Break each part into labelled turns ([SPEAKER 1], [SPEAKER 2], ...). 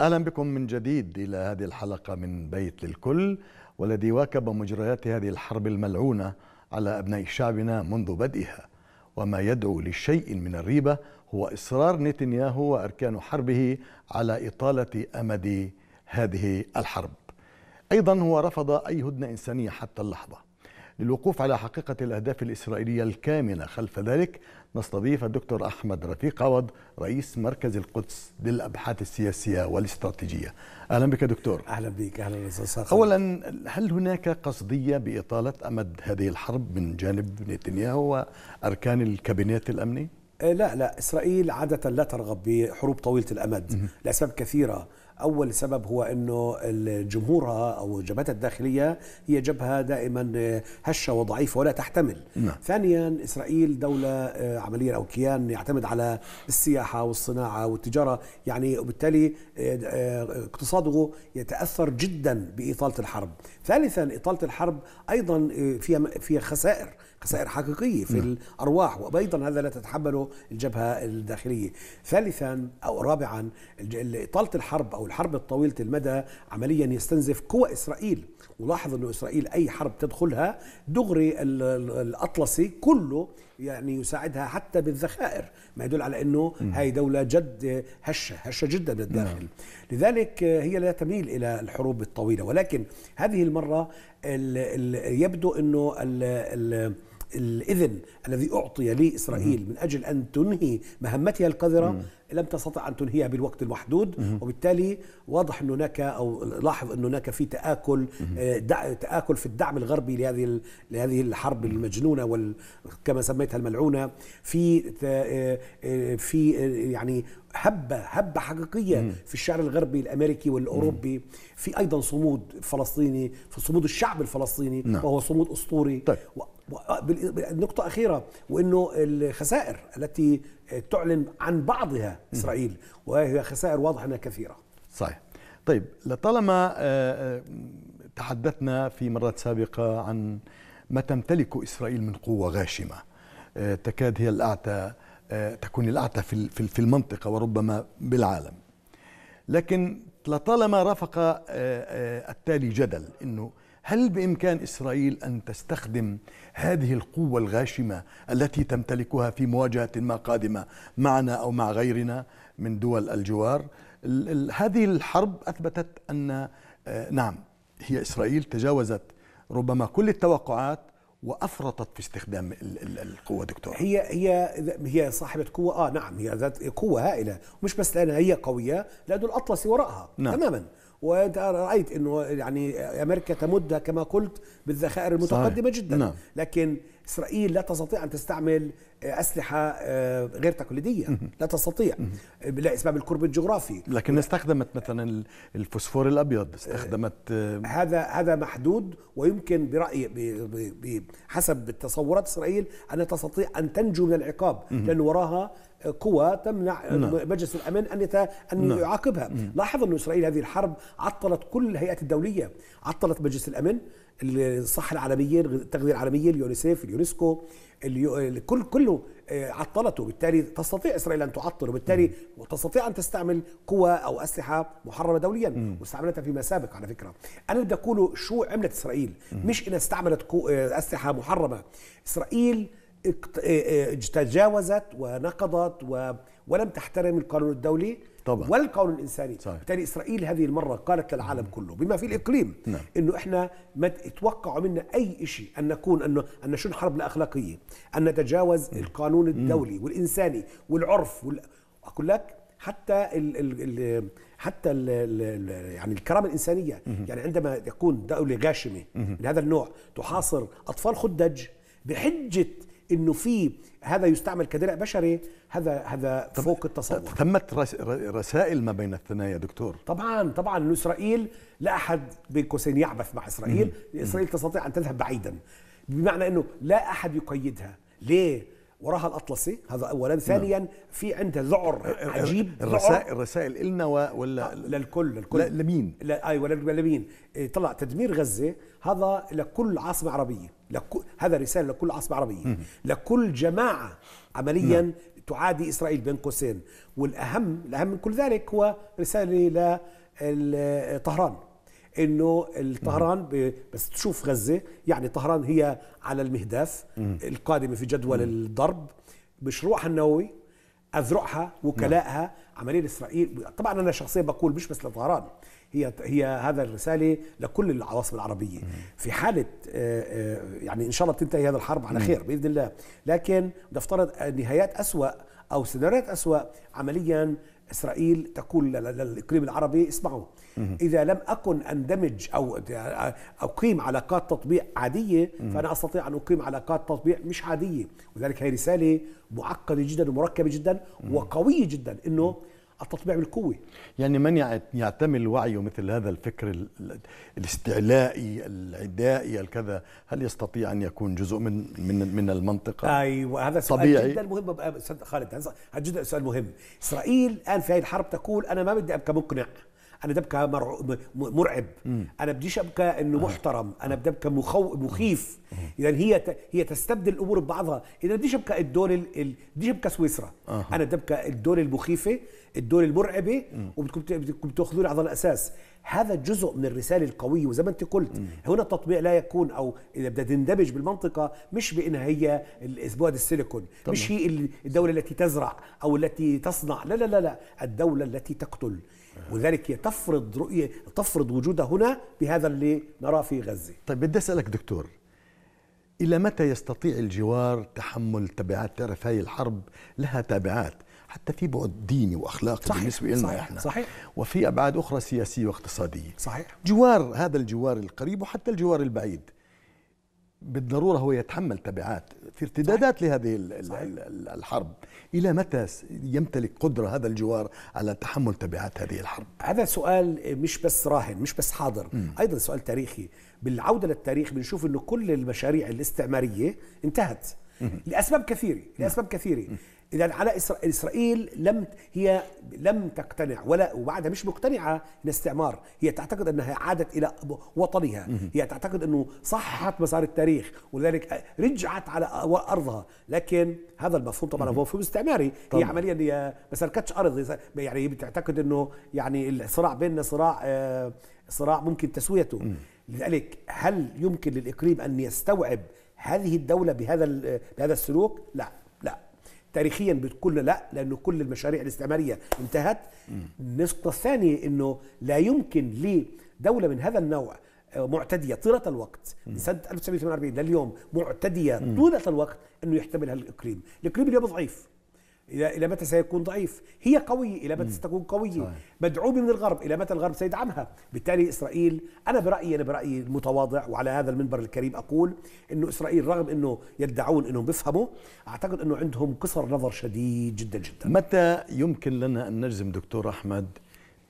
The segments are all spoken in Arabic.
[SPEAKER 1] اهلا بكم من جديد الى هذه الحلقه من بيت للكل والذي واكب مجريات هذه الحرب الملعونه على ابناء شعبنا منذ بدئها وما يدعو لشيء من الريبه هو اصرار نتنياهو واركان حربه على اطاله امد هذه الحرب. ايضا هو رفض اي هدنه انسانيه حتى اللحظه. للوقوف على حقيقه الاهداف الاسرائيليه الكامنه خلف ذلك نستضيف الدكتور أحمد رفيق عوض رئيس مركز القدس للأبحاث السياسية والاستراتيجية أهلا بك دكتور أهلا بك أهلا أولا هل هناك قصدية بإطالة أمد هذه الحرب من جانب نتنياهو وأركان الكابينات الأمني؟ إيه، لا لا إسرائيل عادة لا ترغب بحروب طويلة الأمد لأسباب
[SPEAKER 2] كثيرة أول سبب هو أنه الجمهورها أو جبهتها الداخلية هي جبهة دائما آه، هشة وضعيفة ولا تحتمل نعم. ثانيا إسرائيل دولة آه، عمليا أو كيان يعتمد على السياحة والصناعة والتجارة يعني وبالتالي آه، اقتصاده يتأثر جدا بإطالة الحرب ثالثا إطالة الحرب أيضا فيها فيها خسائر خسائر حقيقية في نعم. الأرواح وأيضا هذا لا تتحمله الجبهة الداخلية ثالثا أو رابعا إطالة الحرب أو الحرب الطويلة المدى عمليا يستنزف قوى إسرائيل ولاحظ أن إسرائيل أي حرب تدخلها دغري الأطلسي كله يعني يساعدها حتى بالذخائر ما يدل على أنه هاي دولة جد هشة هشة جدا بالداخل نعم. لذلك هي لا تميل إلى الحروب الطويلة ولكن هذه المرة الـ الـ يبدو أنه الـ الـ الاذن الذي اعطي لاسرائيل من اجل ان تنهي مهمتها القذره لم تستطع أن تنهيها بالوقت المحدود وبالتالي واضح أن هناك أو لاحظ أن هناك في تآكل آه، تآكل في الدعم الغربي لهذه لهذه الحرب المجنونة وال كما سميتها الملعونة في آه، آه، في يعني هبة هبة حقيقية مم. في الشعر الغربي الأمريكي والأوروبي مم. في أيضا صمود فلسطيني في صمود الشعب الفلسطيني نعم. وهو صمود أسطوري طيب. نقطة أخيرة وأنه الخسائر التي تعلن عن بعضها إسرائيل وهي خسائر واضحة أنها كثيرة
[SPEAKER 1] صحيح طيب لطالما آه، آه، تحدثنا في مرات سابقة عن ما تمتلكه إسرائيل من قوة غاشمة آه، تكاد هي الأعتى تكون الأعتى في المنطقة وربما بالعالم لكن لطالما رافق التالي جدل أنه هل بامكان اسرائيل ان تستخدم هذه القوه الغاشمه التي تمتلكها في مواجهه ما قادمه معنا او مع غيرنا من دول الجوار هذه الحرب اثبتت ان آه، نعم هي اسرائيل تجاوزت ربما كل التوقعات وافرطت في استخدام القوه دكتور هي هي
[SPEAKER 2] هي صاحبه قوه اه نعم هي ذات قوه هائله مش بس لانها هي قويه لانه الاطلسي وراءها نعم. تماما وانت رايت انه يعني امريكا تمدها كما قلت بالذخائر المتقدمه صحيح. جدا نعم. لكن اسرائيل لا تستطيع ان تستعمل اسلحه آه، غير تقليديه لا تستطيع لاسباب القرب الجغرافي
[SPEAKER 1] لكن استخدمت مثلا الفوسفور الابيض استخدمت آه،
[SPEAKER 2] هذا هذا محدود ويمكن برايي حسب تصورات اسرائيل ان تستطيع ان تنجو من العقاب لان وراها قوى تمنع نعم. مجلس الامن ان يت... ان نعم. يعاقبها، نعم. لاحظ انه اسرائيل هذه الحرب عطلت كل الهيئات الدوليه، عطلت مجلس الامن، الصحه العالميه، التغذيه العالميه، اليونيسيف، اليونسكو، اليو... كل كله آه، عطلته، بالتالي تستطيع اسرائيل ان تعطل وبالتالي مم. تستطيع ان تستعمل قوى او اسلحه محرمه دوليا مم. واستعملتها فيما سابق على فكره، انا بدي اقوله شو عملت اسرائيل؟ مم. مش انها استعملت قو... آه، اسلحه محرمه، اسرائيل إيه، إيه، تجاوزت ونقضت ولم تحترم القانون الدولي طبعا. والقانون الانساني بالتالي اسرائيل هذه المره قالت للعالم كله بما في الاقليم نعم. انه احنا ما توقعوا منا اي شيء ان نكون انه ان نشن حرب لا اخلاقيه ان نتجاوز م. القانون الدولي م. والانساني والعرف وال... اقول لك حتى ال ال ال حتى ال ال يعني الكرامه الانسانيه م. يعني عندما تكون دوله غاشمه من هذا النوع تحاصر اطفال خدج بحجه انه في هذا يستعمل كدرع بشري هذا هذا فوق التصور
[SPEAKER 1] تمت رسائل ما بين الثنايا دكتور
[SPEAKER 2] طبعا طبعا اسرائيل لا احد بين قوسين يعبث مع اسرائيل اسرائيل تستطيع ان تذهب بعيدا بمعنى انه لا احد يقيدها ليه وراها الاطلسي هذا اولا نعم. ثانيا في عندها ذعر عجيب الرسائل الرسائل النا ولا آه، للكل للكل لمين لا ايوه لمين إيه، طلع تدمير غزه هذا لكل عاصمة عربية لك هذا رسالة لكل عاصمة عربية لكل جماعة عمليا نعم. تعادي إسرائيل بين قوسين والأهم الأهم من كل ذلك هو رسالة لطهران انه طهران بس تشوف غزه يعني طهران هي على المهداف القادمه في جدول الضرب مشروعها النووي اذرعها وكلائها نعم. عمليه اسرائيل طبعا انا شخصيا بقول مش بس لطهران هي هي هذا الرساله لكل العواصم العربيه مم. في حاله آه، آه، يعني ان شاء الله تنتهي هذه الحرب على خير باذن الله لكن نفترض آه، نهايات اسوا او سيناريوهات اسوا عمليا اسرائيل تقول للاقليم العربي اسمعوا اذا لم اكن اندمج او اقيم علاقات تطبيع عاديه فانا استطيع ان اقيم علاقات تطبيع مش عاديه ولذلك هي رساله
[SPEAKER 1] معقده جدا ومركبه جدا وقويه جدا انه التطبيع بالقوه يعني من يعتمل وعيه مثل هذا الفكر الاستعلائي العدائي الكذا هل يستطيع ان يكون جزء من من من المنطقه ايوه هذا سؤال طبيعي. جدا
[SPEAKER 2] مهم استاذ خالد هذا جدا سؤال مهم اسرائيل الان في هذه الحرب تقول انا ما بدي ابقى مقنع انا بدي ابكى مرعب مم. انا بديش ابكى انه محترم انا بدي ابكى مخو... مخيف اذا هي ت... هي تستبدل الامور ببعضها اذا بديش ابكى الدول ال... بديش ابكى سويسرا أه. انا بدي ابكى الدول المخيفه الدول المرعبه وبدكم بدكم تاخذوني على الاساس هذا جزء من الرساله القويه وزي ما انت قلت هنا التطبيع لا يكون او اذا بدها تندمج بالمنطقه مش بانها هي الاسبوع السيليكون طبعا. مش هي الدوله التي تزرع او التي تصنع لا لا لا لا الدوله التي تقتل
[SPEAKER 1] ولذلك هي تفرض رؤية تفرض وجودها هنا
[SPEAKER 2] بهذا اللي نراه في غزة طيب بدي
[SPEAKER 1] أسألك دكتور إلى متى يستطيع الجوار تحمل تبعات تعرف هاي الحرب لها تبعات حتى في بعد ديني واخلاقي صحيح بالنسبه لنا صحيح احنا صحيح وفي ابعاد اخرى سياسيه واقتصاديه صحيح جوار هذا الجوار القريب وحتى الجوار البعيد بالضرورة هو يتحمل تبعات في ارتدادات صحيح. لهذه صحيح. الحرب إلى متى يمتلك قدرة هذا الجوار على تحمل تبعات هذه الحرب؟ هذا سؤال مش بس راهن مش بس حاضر م. أيضا سؤال تاريخي بالعودة للتاريخ
[SPEAKER 2] بنشوف أنه كل المشاريع الاستعمارية انتهت لاسباب كثيره لاسباب كثيره اذا على اسرائيل لم هي لم تقتنع ولا وبعدها مش مقتنعه الاستعمار هي تعتقد انها عادت الى وطنها هي تعتقد انه صححت مسار التاريخ ولذلك رجعت على ارضها لكن هذا المفهوم طبعا هو مفهوم استعماري طبعا. هي عمليا هي ما سلكتش ارض يعني بتعتقد انه يعني الصراع بيننا صراع آه، صراع ممكن تسويته لذلك هل يمكن للاقليم ان يستوعب هذه الدولة بهذا بهذا السلوك لا لا تاريخيا بتقول لا لانه كل المشاريع الاستعماريه انتهت النقطه الثانيه انه لا يمكن لدوله من هذا النوع آه، معتديه طيله الوقت من سنه 1948 لليوم معتديه طيله الوقت انه يحتمل هالاقليم، الاقليم اليوم ضعيف الى متى سيكون ضعيف؟ هي قويه الى متى ستكون قويه؟ صحيح. مدعوم من الغرب الى متى الغرب سيدعمها؟ بالتالي اسرائيل انا برايي انا برايي المتواضع وعلى هذا المنبر الكريم اقول انه اسرائيل رغم انه يدعون انهم بيفهموا اعتقد انه عندهم قصر
[SPEAKER 1] نظر شديد جدا جدا متى يمكن لنا ان نجزم دكتور احمد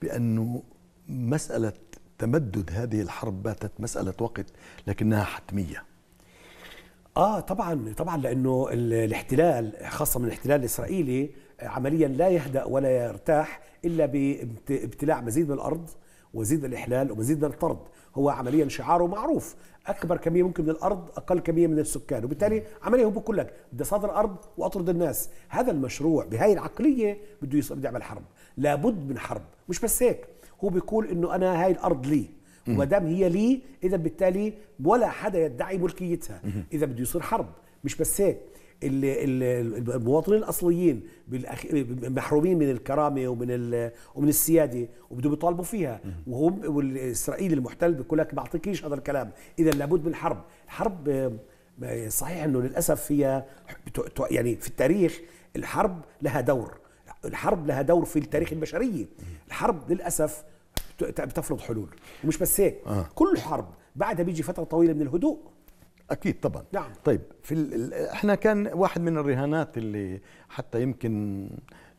[SPEAKER 1] بانه مساله تمدد هذه الحرب باتت مساله وقت لكنها حتميه اه طبعا طبعا لانه الاحتلال خاصه من
[SPEAKER 2] الاحتلال الاسرائيلي عمليا لا يهدا ولا يرتاح الا بابتلاع مزيد من الارض ومزيد من الاحلال ومزيد من الطرد هو عمليا شعاره معروف اكبر كميه ممكن من الارض اقل كميه من السكان وبالتالي عمليا هو بقول لك بدي صادر الارض واطرد الناس هذا المشروع بهاي العقليه بده بده يعمل حرب لابد من حرب مش بس هيك هو بيقول انه انا هاي الارض لي وما دام هي لي اذا بالتالي ولا حدا يدعي ملكيتها اذا بده يصير حرب مش بس هيك المواطنين الاصليين محرومين من الكرامه ومن ومن السياده وبدهم يطالبوا فيها وهم والاسرائيلي المحتل بيقول لك بعطيكيش هذا الكلام اذا لابد من حرب الحرب صحيح انه للاسف هي يعني في التاريخ الحرب لها دور الحرب لها دور في التاريخ البشريه الحرب للاسف بتفرض حلول ومش بس هيك آه. كل حرب بعدها بيجي فتره طويله من الهدوء
[SPEAKER 1] اكيد طبعا نعم طيب في ال... احنا كان واحد من الرهانات اللي حتى يمكن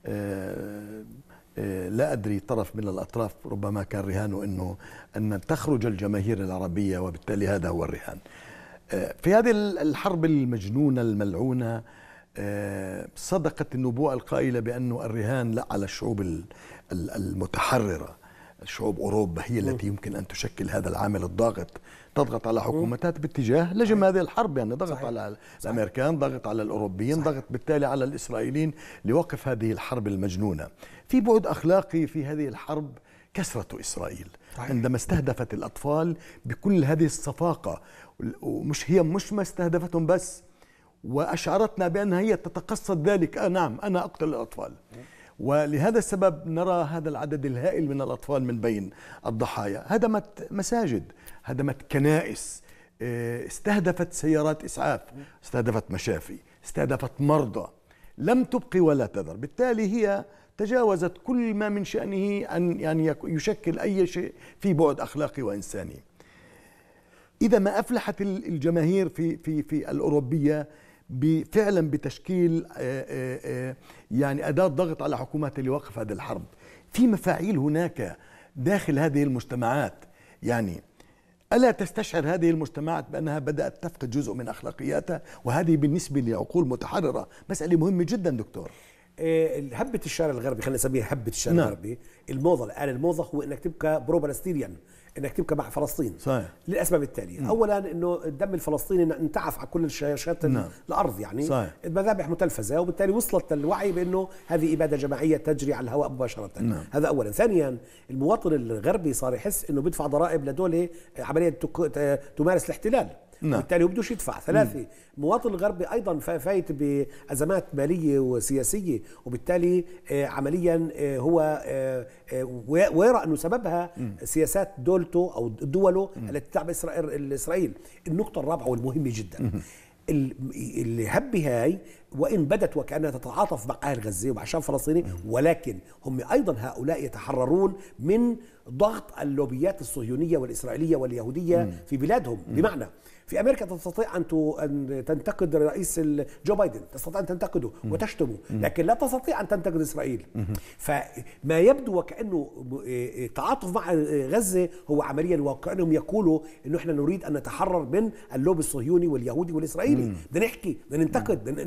[SPEAKER 1] آه،, آه لا أدري طرف من الأطراف ربما كان رهانه أنه أن تخرج الجماهير العربية وبالتالي هذا هو الرهان آه، في هذه الحرب المجنونة الملعونة آه، صدقت النبوءة القائلة بأنه الرهان لا على الشعوب المتحررة شعوب أوروبا هي التي يمكن أن تشكل هذا العامل الضاغط تضغط على حكومتها باتجاه لجم هذه الحرب يعني ضغط صحيح. على الأمريكان ضغط على الأوروبيين صحيح. ضغط بالتالي على الإسرائيليين لوقف هذه الحرب المجنونة في بعد أخلاقي في هذه الحرب كسرة إسرائيل صحيح. عندما استهدفت الأطفال بكل هذه الصفاقة ومش هي مش ما استهدفتهم بس وأشعرتنا بأنها هي تتقصد ذلك آه نعم أنا أقتل الأطفال ولهذا السبب نرى هذا العدد الهائل من الأطفال من بين الضحايا هدمت مساجد هدمت كنائس آه، استهدفت سيارات إسعاف استهدفت مشافي استهدفت مرضى لم تبقي ولا تذر بالتالي هي تجاوزت كل ما من شأنه أن يعني يشكل أي شيء في بعد أخلاقي وإنساني إذا ما أفلحت الجماهير في في في الأوروبية فعلا بتشكيل آه، آه، آه، يعني أداة ضغط على حكومات لوقف هذه الحرب في مفاعيل هناك داخل هذه المجتمعات يعني ألا تستشعر هذه المجتمعات بأنها بدأت تفقد جزء من أخلاقياتها وهذه بالنسبة لعقول متحررة مسألة مهمة جدا دكتور هبة الشارع الغربي خلينا نسميها هبة الشارع نعم. الغربي الموضة الآن الموضة
[SPEAKER 2] هو أنك تبقى برو فلسطينيا انك تبكي مع فلسطين صحيح للاسباب التاليه، م. اولا انه الدم الفلسطيني انتعف على كل شاشات نعم. الارض يعني صحيح. المذابح متلفزه وبالتالي وصلت للوعي بانه هذه اباده جماعيه تجري على الهواء مباشره، نعم. هذا اولا، ثانيا المواطن الغربي صار يحس انه بيدفع ضرائب لدوله عمليه تمارس الاحتلال نعم. وبالتالي هو بدوش يدفع ثلاثة المواطن الغربي أيضا فايت بأزمات مالية وسياسية وبالتالي آه، عمليا آه، هو آه، ويرى أنه سببها سياسات دولته أو دوله مم. التي تدعم إسرائيل النقطة الرابعة والمهمة جدا الهبة هاي وإن بدت وكأنها تتعاطف مع أهل غزة ومع الشعب الفلسطيني ولكن هم أيضا هؤلاء يتحررون من ضغط اللوبيات الصهيونية والإسرائيلية واليهودية في بلادهم بمعنى في امريكا تستطيع ان ان تنتقد رئيس جو بايدن، تستطيع ان تنتقده وتشتمه، لكن لا تستطيع ان تنتقد اسرائيل. فما يبدو وكانه إيه، إيه، تعاطف مع غزه هو عمليا وكانهم يقولوا انه احنا نريد ان نتحرر من اللوبي الصهيوني واليهودي والاسرائيلي، بدنا نحكي، بدنا ننتقد،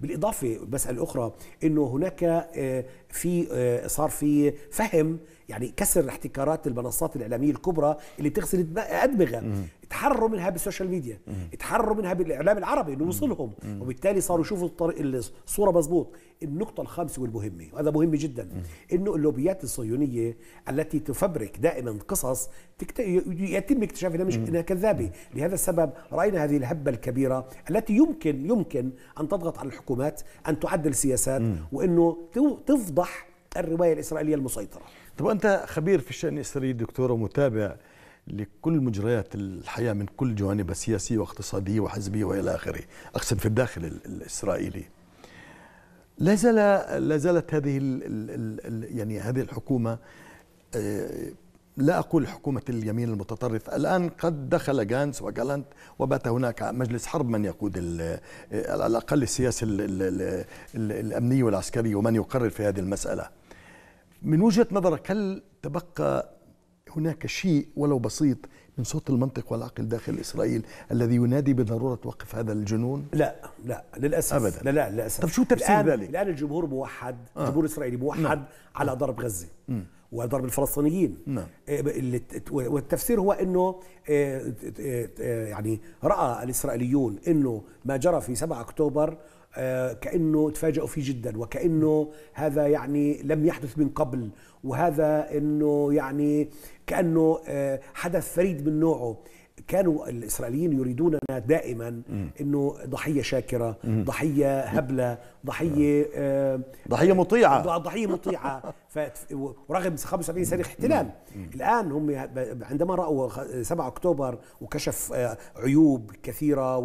[SPEAKER 2] بالاضافه المساله الاخرى انه هناك آه، في آه، صار في فهم يعني كسر احتكارات المنصات الاعلاميه الكبرى اللي بتغسل ادمغه اتحرروا منها بالسوشيال ميديا اتحرروا منها بالاعلام العربي اللي وصلهم وبالتالي صاروا يشوفوا الطريق الصوره مزبوط النقطه الخامسه والمهمه وهذا مهم جدا انه اللوبيات الصهيونيه التي تفبرك دائما قصص تكت... يتم اكتشاف انها مش انها كذابه لهذا السبب راينا هذه الهبه الكبيره التي يمكن يمكن ان تضغط على الحكومات ان تعدل
[SPEAKER 1] سياسات وانه تفضح الروايه الاسرائيليه المسيطره طب أنت خبير في الشأن الإسرائيلي دكتور ومتابع لكل مجريات الحياة من كل جوانبها السياسية واقتصادية وحزبية وإلى آخره أقصد في الداخل الإسرائيلي لا زال لا زالت هذه الـ الـ الـ يعني هذه الحكومه آه، لا اقول حكومه اليمين المتطرف الان قد دخل جانس وجالانت وبات هناك مجلس حرب من يقود آه، على الاقل السياسه الامنيه والعسكريه ومن يقرر في هذه المساله من وجهه نظرك هل تبقى هناك شيء ولو بسيط من صوت المنطق والعقل داخل اسرائيل الذي ينادي بضروره وقف هذا الجنون؟
[SPEAKER 2] لا لا للاسف ابدا لا لا للاسف طب شو تفسير ذلك؟ الان الجمهور موحد آه. الجمهور الاسرائيلي موحد نعم. على ضرب غزه وضرب الفلسطينيين نعم. آه، والتفسير هو انه آه، آه، يعني راى الاسرائيليون انه ما جرى في 7 اكتوبر آه، كانه تفاجئوا فيه جدا وكانه هذا يعني لم يحدث من قبل وهذا انه يعني كانه آه، حدث فريد من نوعه كانوا الاسرائيليين يريدوننا دائما انه ضحيه شاكره ضحيه هبله ضحيه آه، ضحيه مطيعه ضحيه مطيعه ورغم 75 سنه احتلال الان هم عندما راوا 7 اكتوبر وكشف آه، عيوب كثيره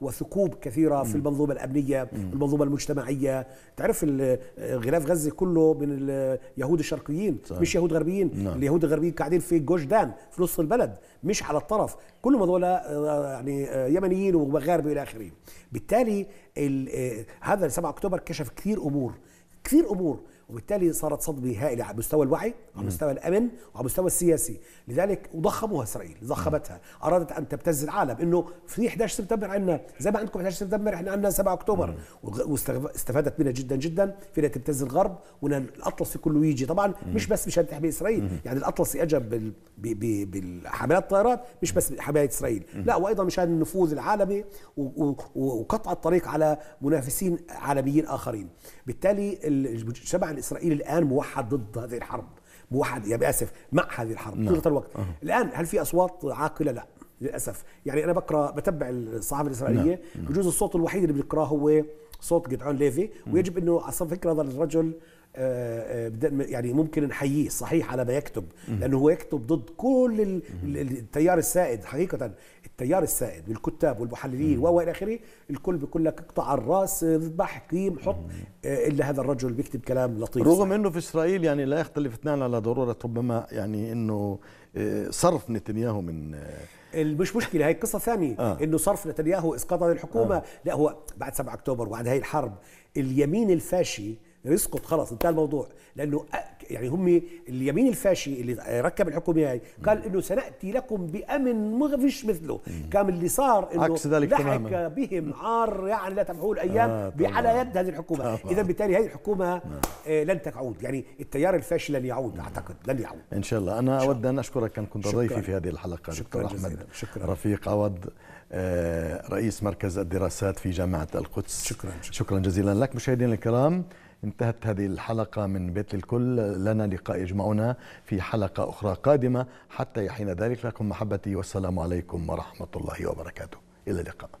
[SPEAKER 2] وثقوب كثيره في المنظومه الامنيه المنظومه المجتمعيه تعرف آه، غلاف غزه كله من اليهود الشرقيين مش يهود غربيين نعم. اليهود الغربيين قاعدين في جوش دان في نص البلد مش على الطرف كلهم دول آه، آه، يعني آه، يمنيين ومغاربه الى اخره بالتالي هذا 7 اكتوبر كشف كثير امور كثير امور وبالتالي صارت صدمه هائله على مستوى الوعي وعلى مستوى الامن وعلى مستوى السياسي لذلك وضخموها اسرائيل ضخمتها ارادت ان تبتز العالم انه في 11 سبتمبر عندنا زي ما عندكم 11 سبتمبر احنا عندنا 7 اكتوبر واستفادت منها جدا جدا فينا تبتز الغرب وان الاطلسي كله يجي طبعا مش بس مشان تحمي اسرائيل يعني الاطلسي اجى بالحملات الطائرات مش بس حمايه اسرائيل لا وايضا مشان النفوذ العالمي وقطع الطريق على منافسين عالميين اخرين بالتالي الشبع الاسرائيلي الان موحد ضد هذه الحرب موحد يا باسف مع هذه الحرب نعم. طول الوقت أه. الان هل في اصوات عاقله لا للاسف يعني انا بقرا بتبع الصحافه الاسرائيليه نعم. بجوز الصوت الوحيد اللي بنقراه هو صوت جدعون ليفي ويجب انه على فكره هذا الرجل آه، آه، يعني ممكن نحييه صحيح على ما يكتب لانه هو يكتب ضد كل التيار السائد حقيقه التيار السائد والكتاب والمحللين الى اخره الكل بيقول لك اقطع الراس اذبح قيم حط آه، الا هذا الرجل بيكتب كلام لطيف رغم
[SPEAKER 1] انه في اسرائيل يعني لا يختلف اثنان على ضروره ربما يعني انه صرف نتنياهو من مش مشكله هي قصه ثانيه آه. انه
[SPEAKER 2] صرف نتنياهو اسقاط الحكومة آه. لا هو بعد 7 اكتوبر وبعد هاي الحرب اليمين الفاشي يسقط خلاص انتهى الموضوع لانه يعني هم اليمين الفاشي اللي ركب الحكومه هاي يعني قال انه سناتي لكم بامن ما فيش مثله كان اللي صار انه عكس ذلك لحق تماما. بهم عار يعني لا تمحوه الايام آه على يد هذه الحكومه اذا بالتالي هذه الحكومه نعم. آه لن تعود يعني التيار الفاشي لن يعود اعتقد لن يعود
[SPEAKER 1] ان شاء الله انا اود ان اشكرك ان كنت ضيفي في هذه الحلقه شكرا احمد شكرا رفيق عوض آه، رئيس مركز الدراسات في جامعه القدس شكرا شكرا, شكرا جزيلا لك مشاهدينا الكرام انتهت هذه الحلقة من بيت الكل لنا لقاء يجمعنا في حلقة أخرى قادمة حتى يحين ذلك لكم محبتي والسلام عليكم ورحمة الله وبركاته إلى اللقاء